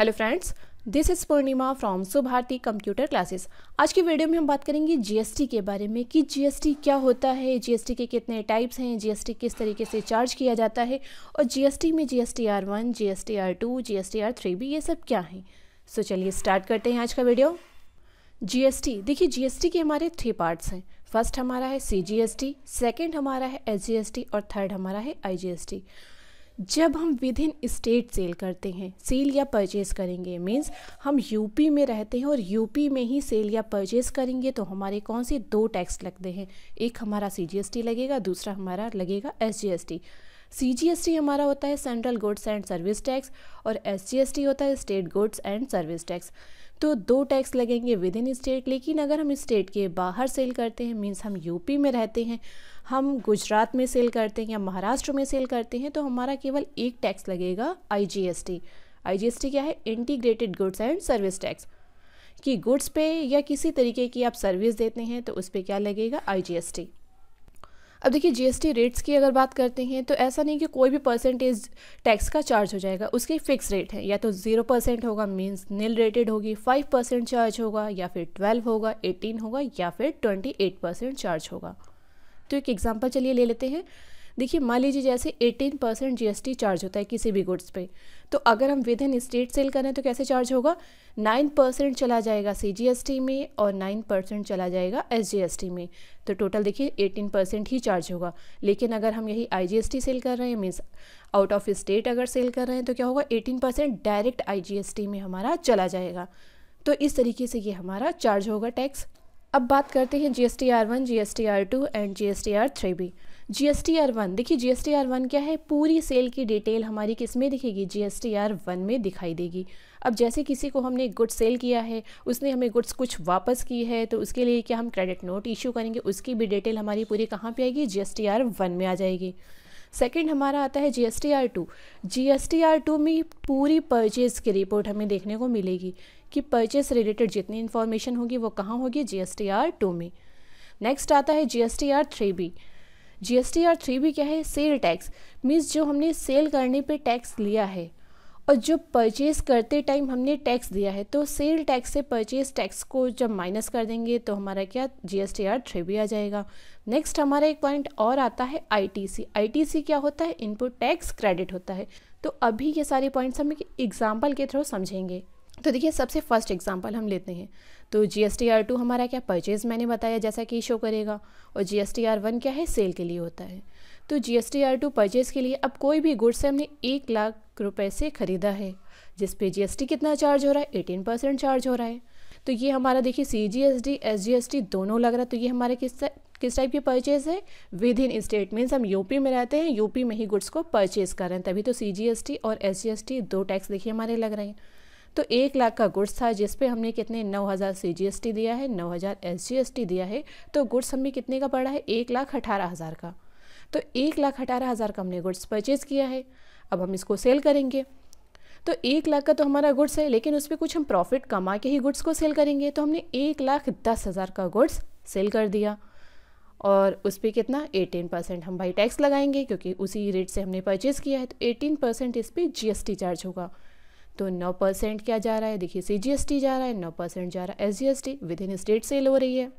hello friends this is Purnima from Subharti computer classes आज की video में हम बात करेंगे जीएसटी के बारे में कि जीएसटी क्या होता है जीएसटी के कितने टाइप्स हैं जीएसटी किस तरीके से चार्ज किया जाता है और जीएसटी में GST R one G S T R two G S T R three भी ये सब क्या हैं सो चलिए स्टार्ट करते हैं आज का वीडियो जीएसटी देखिए जीएसटी के हमारे थ्री पार्ट्स हैं फर्स्ट हमारा है टी सेकेंड हमारा है टी और थर्ड हमारा है टी जब हम विद इन स्टेट सेल करते हैं सेल या परचेज़ करेंगे मीन्स हम यूपी में रहते हैं और यूपी में ही सेल या परचेज़ करेंगे तो हमारे कौन से दो टैक्स लगते हैं एक हमारा सीजीएसटी लगेगा दूसरा हमारा लगेगा एसजीएसटी सीजीएसटी हमारा होता है central goods and service tax और एसजीएसटी होता है state goods and service tax तो दो टैक्स लगेंगे विद इन स्टेट लेकिन अगर हम स्टेट के बाहर सेल करते हैं मीन्स हम यूपी में रहते हैं हम गुजरात में सेल करते हैं या महाराष्ट्र में सेल करते हैं तो हमारा केवल एक टैक्स लगेगा आईजीएसटी आईजीएसटी क्या है integrated goods and service tax कि गुड्स पे या किसी तरीके की आप सर्विस देते हैं तो उस पर क्या लगेगा आईजीएसटी अब देखिए जीएसटी रेट्स की अगर बात करते हैं तो ऐसा नहीं कि कोई भी परसेंटेज टैक्स का चार्ज हो जाएगा उसके फिक्स रेट है या तो ज़ीरो परसेंट होगा मीन्स नील रेटेड होगी फाइव परसेंट चार्ज होगा या फिर ट्वेल्व होगा एटीन होगा या फिर ट्वेंटी एट परसेंट चार्ज होगा तो एक एग्जाम्पल चलिए ले लेते हैं देखिए मान लीजिए जैसे 18 परसेंट जी चार्ज होता है किसी भी गुड्स पे तो अगर हम विद इन स्टेट सेल करें तो कैसे चार्ज होगा 9 परसेंट चला जाएगा सी में और 9 परसेंट चला जाएगा एस में तो टोटल देखिए 18 परसेंट ही चार्ज होगा लेकिन अगर हम यही आई सेल कर रहे हैं मीन्स आउट ऑफ स्टेट अगर सेल कर रहे हैं तो क्या होगा एटीन परसेंट डायरेक्ट आई में हमारा चला जाएगा तो इस तरीके से ये हमारा चार्ज होगा टैक्स अब बात करते हैं G S T R one G S T R two and G S T R three भी G S T R one देखिए G S T R one क्या है पूरी सेल की डिटेल हमारी किस में दिखेगी G S T R one में दिखाई देगी अब जैसे किसी को हमने गुड्स सेल किया है उसने हमें गुड्स कुछ वापस की है तो उसके लिए क्या हम क्रेडिट नोट इशू करेंगे उसकी भी डिटेल हमारी पूरी कहाँ पर आएगी G S T R one में आ जाएगी सेकेंड हमारा आता है G S T R two G S T R two में पूरी परचेज की रिपोर्ट हमें देखने को मिलेगी कि परचेज रिलेटेड जितनी इन्फॉर्मेशन होगी वो कहाँ होगी G S T R two में नेक्स्ट आता है G S T R three B T R three भी क्या है सेल टैक्स मीन्स जो हमने सेल करने पे टैक्स लिया है और जो परचेज़ करते टाइम हमने टैक्स दिया है तो सेल टैक्स से परचेज़ टैक्स को जब माइनस कर देंगे तो हमारा क्या G S T R three भी आ जाएगा नेक्स्ट हमारा एक पॉइंट और आता है आई टी सी आई टी सी क्या होता है इनपुट टैक्स क्रेडिट होता है तो अभी ये सारे पॉइंट्स हम एक एग्जाम्पल के थ्रू समझेंगे तो देखिए सबसे फर्स्ट एग्जाम्पल हम लेते हैं तो G S T R two हमारा क्या परचेज़ मैंने बताया जैसा कि शो करेगा और G S T R one क्या है सेल के लिए होता है तो G S T R two purchase के लिए अब कोई भी गुड्स हमने एक लाख रुपए से ख़रीदा है जिस पे टी कितना चार्ज हो रहा है एटीन परसेंट चार्ज हो रहा है तो ये हमारा देखिए C G S D S G S T दोनों लग रहा है तो ये हमारे किस किस टाइप की परचेज़ है विद इन स्टेट मीन्स हम यूपी में रहते हैं यूपी में ही गुड्स को परचेज़ कर रहे हैं तभी तो सी जी एस टी और एस जी एस टी दो टैक्स देखिए हमारे लग रहे हैं तो एक लाख का गुड्स था जिस पे हमने कितने नौ हज़ार सी जी एस टी दिया है नौ हज़ार एस जी एस टी दिया है तो गुड्स हमें कितने का पड़ा है एक लाख अठारह हज़ार का तो एक लाख अठारह हज़ार का हमने गुड्स परचेज़ किया है अब हम इसको सेल करेंगे तो एक लाख का तो हमारा गुड्स है लेकिन उस पर कुछ हम प्रॉफिट कमा के ही गुड्स को सेल करेंगे तो हमने एक लाख दस हज़ार का गुड्स सेल कर दिया और उस पर कितना एटीन परसेंट हम भाई टैक्स लगाएंगे क्योंकि उसी रेट से हमने परचेज़ किया है तो एटीन परसेंट इस पर टी चार्ज होगा तो नौ परसेंट क्या जा रहा है देखिए सी जा रहा है नौ परसेंट जा रहा है S G S T within state sale हो रही है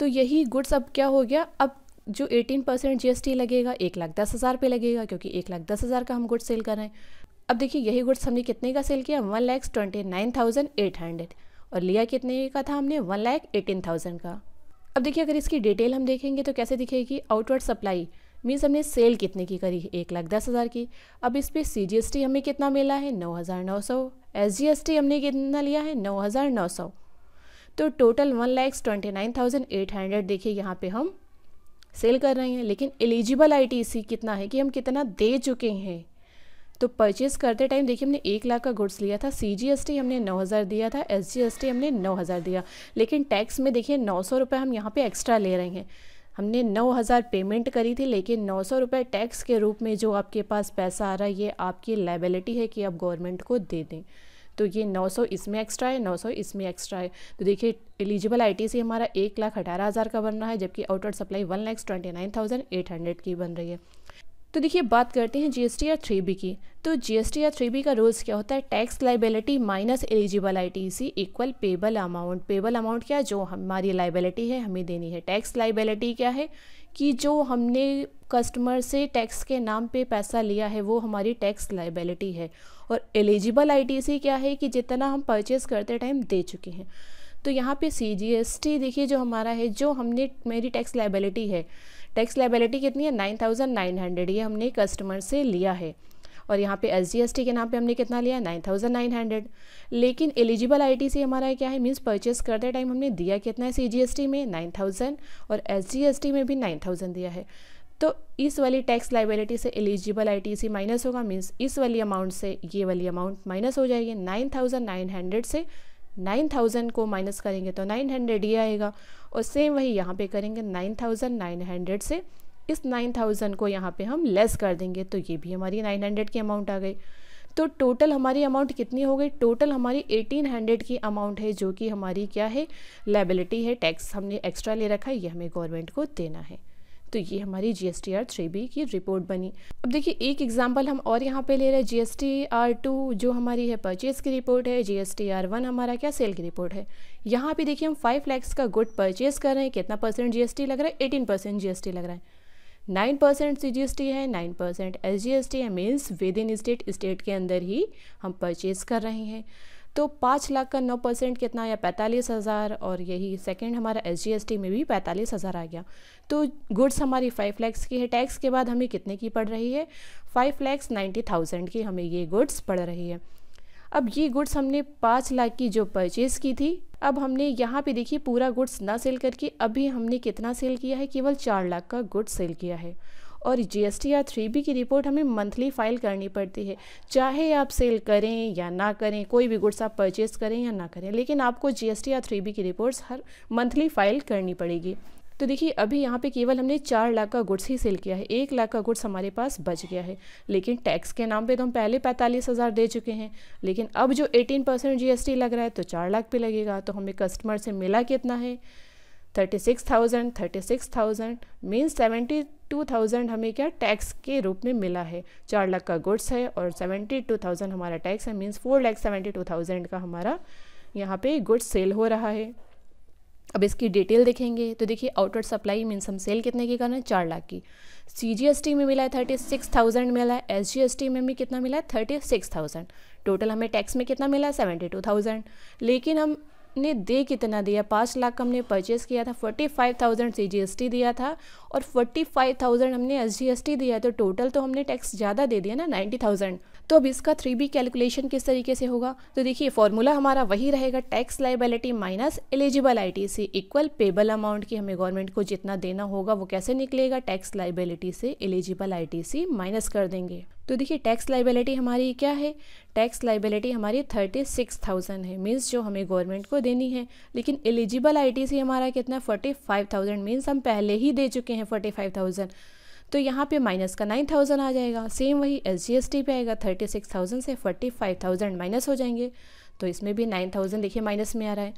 तो यही गुड्स अब क्या हो गया अब जो 18 परसेंट जी लगेगा एक लाख दस हज़ार पे लगेगा क्योंकि एक लाख दस हज़ार का हम गुड्स सेल कर रहे हैं अब देखिए यही गुड्स हमने कितने का सेल किया one lakhs twenty nine thousand eight hundred और लिया कितने का था हमने वन लैख एटीन थाउजेंड का अब देखिए अगर इसकी डिटेल हम देखेंगे तो कैसे दिखेगी आउटवर्ड सप्लाई मीन्स हमने सेल कितने की करी एक लाख दस हज़ार की अब इस पर सी जी एस टी हमें कितना मिला है नौ हज़ार नौ सौ एस जी एस टी हमने कितना लिया है नौ हज़ार नौ सौ तो total one lakhs twenty nine thousand eight hundred देखिए यहाँ पर हम सेल कर रहे हैं लेकिन एलिजिबल आई टी सी कितना है कि हम कितना दे चुके हैं तो परचेज़ करते टाइम देखिए हमने एक लाख का गुड्स लिया था सी जी एस टी हमने नौ हज़ार दिया था एस एस जी टी हमने नौ हज़ार दिया लेकिन टैक्स में देखिए नौ सौ रुपये हम यहाँ पे एक्स्ट्रा ले रहे हैं हमने 9000 पेमेंट करी थी लेकिन नौ सौ रुपये टैक्स के रूप में जो आपके पास पैसा आ रहा है ये आपकी लाइबिलिटी है कि आप गवर्नमेंट को दे दें तो ये 900 इसमें एक्स्ट्रा है 900 इसमें एक्स्ट्रा है तो देखिए एलिजिबल आईटीसी हमारा एक लाख अठारह हज़ार का बन रहा है जबकि outer supply one lakhs twenty nine thousand eight hundred की बन रही है तो देखिए बात करते हैं जीएसटी या थ्री बी की तो जीएसटी या थ्री बी का रूल्स क्या होता है tax liability minus eligible ITC equal payable amount payable amount क्या जो हमारी लाइबिलिटी है हमें देनी है टैक्स लाइबिलिटी क्या है कि जो हमने कस्टमर से टैक्स के नाम पे पैसा लिया है वो हमारी टैक्स लाइबिलिटी है और एलिजिबल आईटीसी e क्या है कि जितना हम परचेज़ करते टाइम दे चुके हैं तो यहाँ पे सी जी एस टी देखिए जो हमारा है जो हमने मेरी टैक्स लाइबिलिटी है टैक्स लाइबिलिटी कितनी है नाइन थाउजेंड नाइन हंड्रेड ये हमने कस्टमर से लिया है और यहाँ पे एस जी के नाम पे हमने कितना लिया नाइन थाउजेंड नाइन हंड्रेड लेकिन एलिजिबल आईटीसी हमारा क्या है मीन्स परचेस करते टाइम हमने दिया कितना है सीजीएसटी में नाइन थाउजेंड और एसजीएसटी में भी नाइन थाउजेंड दिया है तो इस वाली टैक्स लाइबिलिटी से एलिजिबल आईटीसी माइनस होगा मीन्स इस वाली अमाउंट से ये वाली अमाउंट माइनस हो जाएगी नाइन थाउजेंड नाइन हंड्रेड से नाइन थाउजेंड को माइनस करेंगे तो नाइन हंड्रेड ये आएगा और सेम वही यहाँ पे करेंगे नाइन थाउजेंड नाइन हंड्रेड से इस नाइन थाउजेंड को यहाँ पे हम लेस कर देंगे तो ये भी हमारी नाइन हंड्रेड की अमाउंट आ गई तो टोटल हमारी अमाउंट कितनी हो गई टोटल हमारी एटीन हंड्रेड की अमाउंट है जो कि हमारी क्या है लाइबिलिटी है टैक्स हमने एक्स्ट्रा ले रखा है ये हमें गवर्नमेंट को देना है तो ये हमारी G S T R three B की रिपोर्ट बनी अब देखिए एक एग्जाम्पल हम और यहाँ पे ले रहे हैं G S T R two जो हमारी है परचेज़ की रिपोर्ट है G S T R one हमारा क्या सेल की रिपोर्ट है यहाँ पे देखिए हम फाइव लैक्स का गुड परचेज़ कर रहे हैं कितना परसेंट जी एस टी लग रहा है eighteen percent G S T लग रहा है nine percent C G S T है nine percent S G S T है means within state state के अंदर ही हम परचेज़ कर रहे हैं तो पाँच लाख का नौ परसेंट कितना आया पैंतालीस हज़ार और यही सेकंड हमारा एस जी में भी पैंतालीस हज़ार आ गया तो गुड्स हमारी फाइव लैक्स की है टैक्स के बाद हमें कितने की पड़ रही है फाइव लैक्स नाइन्टी थाउजेंड की हमें ये गुड्स पड़ रही है अब ये गुड्स हमने पाँच लाख की जो परचेज़ की थी अब हमने यहाँ पे देखिए पूरा गुड्स ना सेल करके अभी हमने कितना सेल किया है केवल चार लाख का गुड्स सेल किया है और जी या थ्री बी की रिपोर्ट हमें मंथली फाइल करनी पड़ती है चाहे आप सेल करें या ना करें कोई भी गुड्स आप परचेज करें या ना करें लेकिन आपको जी या थ्री बी की रिपोर्ट्स हर मंथली फाइल करनी पड़ेगी तो देखिए अभी यहाँ पे केवल हमने चार लाख का गुड्स ही सेल किया है एक लाख का गुड्स हमारे पास बच गया है लेकिन टैक्स के नाम पे तो हम पहले पैंतालीस हज़ार दे चुके हैं लेकिन अब जो एटीन परसेंट जी लग रहा है तो चार लाख पे लगेगा तो हमें कस्टमर से मिला कितना है thirty six thousand thirty six thousand means seventy two thousand हमें क्या टैक्स के रूप में मिला है चार लाख का गुड्स है और सेवेंटी टू थाउजेंड हमारा टैक्स है means four lakh seventy two thousand का हमारा यहाँ पे गुड्स सेल हो रहा है अब इसकी डिटेल देखेंगे तो देखिए आउटवर्ड सप्लाई मीन्स हम सेल कितने की कर रहे हैं चार लाख की सी में मिला है थर्टी सिक्स थाउजेंड मिला है एस जी एस टी में भी कितना मिला है थर्टी सिक्स थाउजेंड टोटल हमें टैक्स में कितना मिला है सेवेंटी टू थाउजेंड लेकिन हम ने दे कितना दिया पाँच लाख हमने परचेस किया था forty five thousand C G S T दिया था और फोर्टी फाइव थाउजेंड हमने एस जी एस टी दिया तो टोटल तो हमने टैक्स ज़्यादा दे दिया ना नाइन्टी थाउजेंड तो अब इसका थ्री बी कैलकुलेशन किस तरीके से होगा तो देखिए फॉर्मूला हमारा वही रहेगा tax liability minus eligible I T C equal payable amount की हमें गवर्नमेंट को जितना देना होगा वो कैसे निकलेगा टैक्स लाइबिलिटी से eligible I T C minus कर देंगे तो देखिए टैक्स लाइबिलिटी हमारी क्या है टैक्स लाइबिलिटी हमारी थर्टी सिक्स थाउजेंड है मीन्स जो हमें गवर्नमेंट को देनी है लेकिन एलिजिबल आईटीसी हमारा कितना फोर्टी फाइव थाउजेंड मीन्स हम पहले ही दे चुके हैं फोर्टी फाइव थाउजेंड तो यहाँ पे माइनस का नाइन थाउजेंड आ जाएगा सेम वही एस जी एस टी पे आएगा थर्टी सिक्स थाउजेंड से फोर्टी फाइव थाउजेंड माइनस हो जाएंगे तो इसमें भी नाइन थाउजेंड देखिए माइनस में आ रहा है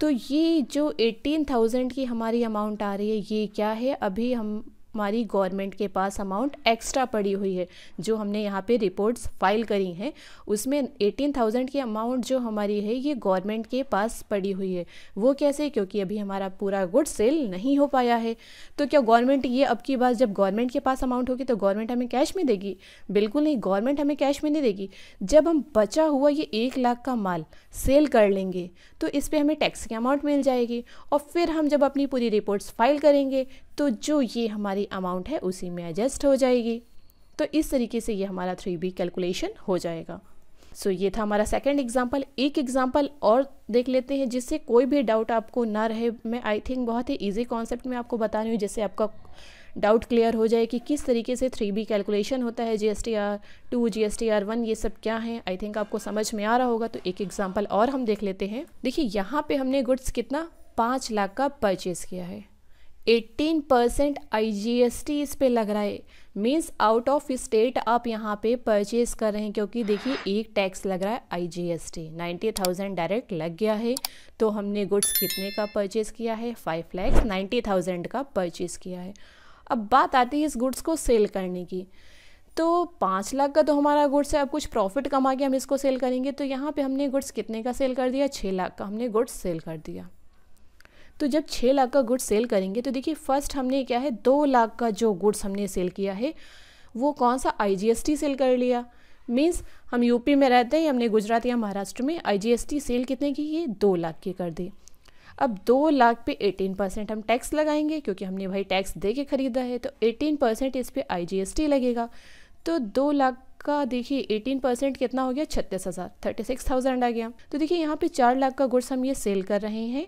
तो ये जो एटीन थाउजेंड की हमारी अमाउंट आ रही है ये क्या है अभी हम हमारी गवर्नमेंट के पास अमाउंट एक्स्ट्रा पड़ी हुई है जो हमने यहाँ पे रिपोर्ट्स फाइल करी हैं उसमें एटीन थाउजेंड की अमाउंट जो हमारी है ये गवर्नमेंट के पास पड़ी हुई है वो कैसे क्योंकि अभी हमारा पूरा गुड सेल नहीं हो पाया है तो क्या गवर्नमेंट ये अब की बात जब गवर्नमेंट के पास अमाउंट होगी तो गवर्नमेंट हमें कैश में देगी बिल्कुल नहीं गवर्नमेंट हमें कैश में नहीं देगी जब हम बचा हुआ ये एक लाख का माल सेल कर लेंगे तो इस पर हमें टैक्स की अमाउंट मिल जाएगी और फिर हम जब अपनी पूरी रिपोर्ट्स फाइल करेंगे तो जो ये हमारी अमाउंट है उसी में एडजस्ट हो जाएगी तो इस तरीके से ये हमारा थ्री बी कैलकुलेशन हो जाएगा सो so, ये था हमारा सेकंड एग्जांपल एक एग्जांपल और देख लेते हैं जिससे कोई भी डाउट आपको ना रहे मैं आई थिंक बहुत ही इजी कॉन्सेप्ट में आपको बता रही हूँ जैसे आपका डाउट क्लियर हो जाए कि किस तरीके से थ्री बी कैलकुलेशन होता है G S T R two G S T R one ये सब क्या है आई थिंक आपको समझ में आ रहा होगा तो एक एग्जाम्पल और हम देख लेते हैं देखिए यहाँ पे हमने गुड्स कितना पाँच लाख का परचेज़ किया है 18 percent I G S T इस पर लग रहा है मीन्स आउट ऑफ स्टेट आप यहाँ पे परचेज कर रहे हैं क्योंकि देखिए एक टैक्स लग रहा है I G S T ninety thousand direct लग गया है तो हमने गुड्स कितने का परचेज़ किया है फाइव लैक्स नाइन्टी थाउजेंड का परचेज़ किया है अब बात आती है इस गुड्स को सेल करने की तो पाँच लाख का तो हमारा गुड्स है अब कुछ प्रॉफिट कमा के हम इसको सेल करेंगे तो यहाँ पे हमने गुड्स कितने का सेल कर दिया छः लाख का हमने गुड्स सेल कर दिया तो जब छः लाख का गुड्स सेल करेंगे तो देखिए फर्स्ट हमने क्या है दो लाख का जो गुड्स हमने सेल किया है वो कौन सा आईजीएसटी सेल कर लिया मीन्स हम यूपी में रहते हैं हमने गुजरात या महाराष्ट्र में आई सेल कितने की ये दो लाख की कर दी अब दो लाख पे एटीन परसेंट हम टैक्स लगाएंगे क्योंकि हमने भाई टैक्स दे के ख़रीदा है तो एटीन परसेंट इस पर आई लगेगा तो दो लाख का देखिए एटीन परसेंट कितना हो गया छत्तीस हज़ार थर्टी सिक्स थाउजेंड आ गया तो देखिए यहाँ पे चार लाख का गुड्स हम ये सेल कर रहे हैं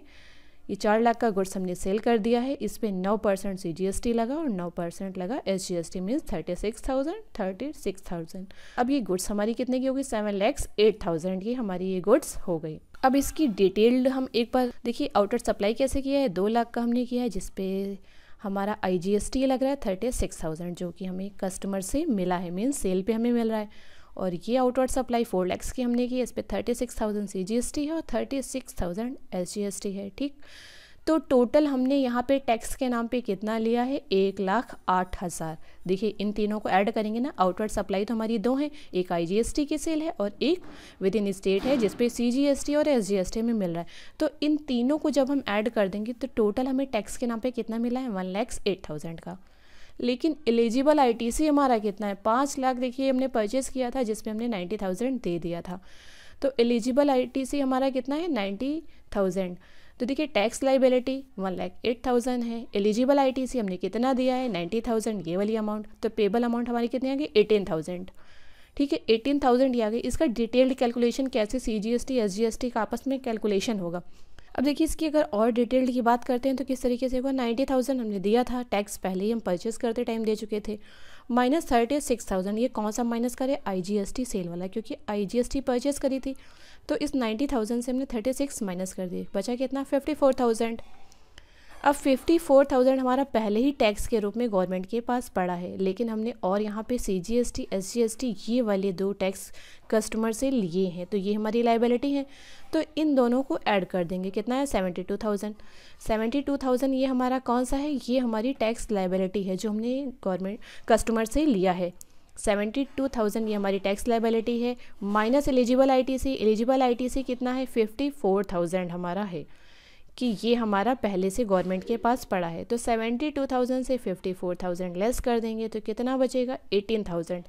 ये चार लाख का गुड्स हमने सेल कर दिया है इस पर नौ percent C G S T लगा और नौ परसेंट लगा S G S T means thirty six thousand thirty six thousand अब ये गुड्स हमारी कितने की होगी सेवन लैक्स एट थाउजेंड की हमारी ये गुड्स हो गई अब इसकी डिटेल्ड हम एक बार देखिए आउटर सप्लाई कैसे किया है दो लाख का हमने किया है जिसपे हमारा आई जी लग रहा है थर्टी सिक्स थाउजेंड जो कि हमें कस्टमर से मिला है मीन सेल पे हमें मिल रहा है और ये आउटवर्ड सप्लाई फोर लैक्स की हमने की इस पर thirty six thousand C G S T है और thirty six thousand S G S T है ठीक तो टोटल हमने यहाँ पे टैक्स के नाम पे कितना लिया है एक लाख आठ हज़ार देखिए इन तीनों को ऐड करेंगे ना आउटवर्ड सप्लाई तो हमारी दो हैं एक आईजीएसटी की सेल है और एक विद इन स्टेट है जिसपे सीजीएसटी और एसजीएसटी में मिल रहा है तो इन तीनों को जब हम ऐड कर देंगे तो टोटल हमें टैक्स के नाम पर कितना मिला है वन लैक्स एट थाउजेंड का लेकिन एलिजिबल सी हमारा कितना है पाँच लाख देखिए हमने परचेज़ किया था जिसमें हमने नाइन्टी थाउजेंड दे दिया था तो एलिजिबल सी हमारा कितना है नाइन्टी थाउजेंड तो देखिए tax liability one lakh eight thousand है एलिजिबल आईटीसी हमने कितना दिया है नाइन्टी थाउजेंड ये वाली अमाउंट तो पेबल अमाउंट हमारी कितनी आ गई एटीन थाउजेंड ठीक है एटीन थाउजेंड ये आ गई इसका डिटेल्ड कैलकुलेशन कैसे C G S T S G S T का आपस में कैलकुलेशन होगा अब देखिए इसकी अगर और डिटेल्ड की बात करते हैं तो किस तरीके से होगा नाइन्टी थाउजेंड हमने दिया था टैक्स पहले ही हम परचेस करते टाइम दे चुके थे माइनस थर्टी सिक्स थाउजेंड ये कौन सा माइनस करे I G S T sale वाला क्योंकि I G S T purchase करी थी तो इस नाइन्टी थाउजेंड से हमने थर्टी सिक्स माइनस कर दी बचा कितना फिफ्टी फोर थाउजेंड अब 54,000 हमारा पहले ही टैक्स के रूप में गवर्नमेंट के पास पड़ा है लेकिन हमने और यहाँ पे C G S T S G S T ये वाले दो टैक्स कस्टमर से लिए हैं तो ये हमारी लाइबिलिटी है तो इन दोनों को ऐड कर देंगे कितना है 72,000 two thousand seventy two thousand ये हमारा कौन सा है ये हमारी टैक्स लाइबिलिटी है जो हमने गवर्नमेंट कस्टमर से लिया है सेवेंटी टू थाउजेंड ये हमारी टैक्स लाइबिलिटी है minus eligible C eligible C कितना है फिफ्टी फोर थाउजेंड हमारा है कि ये हमारा पहले से गवर्नमेंट के पास पड़ा है तो सेवेंटी टू थाउजेंड से फिफ्टी फोर थाउजेंड लेस कर देंगे तो कितना बचेगा एटीन थाउजेंड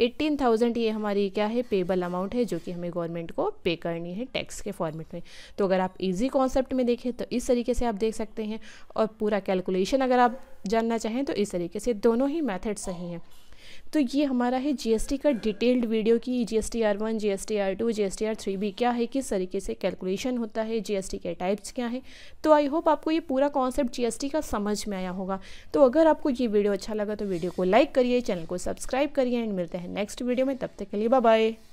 एटीन थाउजेंड ये हमारी क्या है पेबल अमाउंट है जो कि हमें गवर्नमेंट को पे करनी है टैक्स के फॉर्मेट में तो अगर आप इजी कॉन्सेप्ट में देखें तो इस तरीके से आप देख सकते हैं और पूरा कैलकुलेशन अगर आप जानना चाहें तो इस तरीके से दोनों ही मैथड सही हैं तो ये हमारा है जीएसटी का डिटेल्ड वीडियो कि GST R one G T R two G T R three भी क्या है किस तरीके से कैलकुलेशन होता है जीएसटी के टाइप्स क्या हैं तो आई होप आपको ये पूरा कॉन्सेप्ट जीएसटी का समझ में आया होगा तो अगर आपको ये वीडियो अच्छा लगा तो वीडियो को लाइक करिए चैनल को सब्सक्राइब करिए एंड मिलते हैं नेक्स्ट वीडियो में तब तक के लिए बाय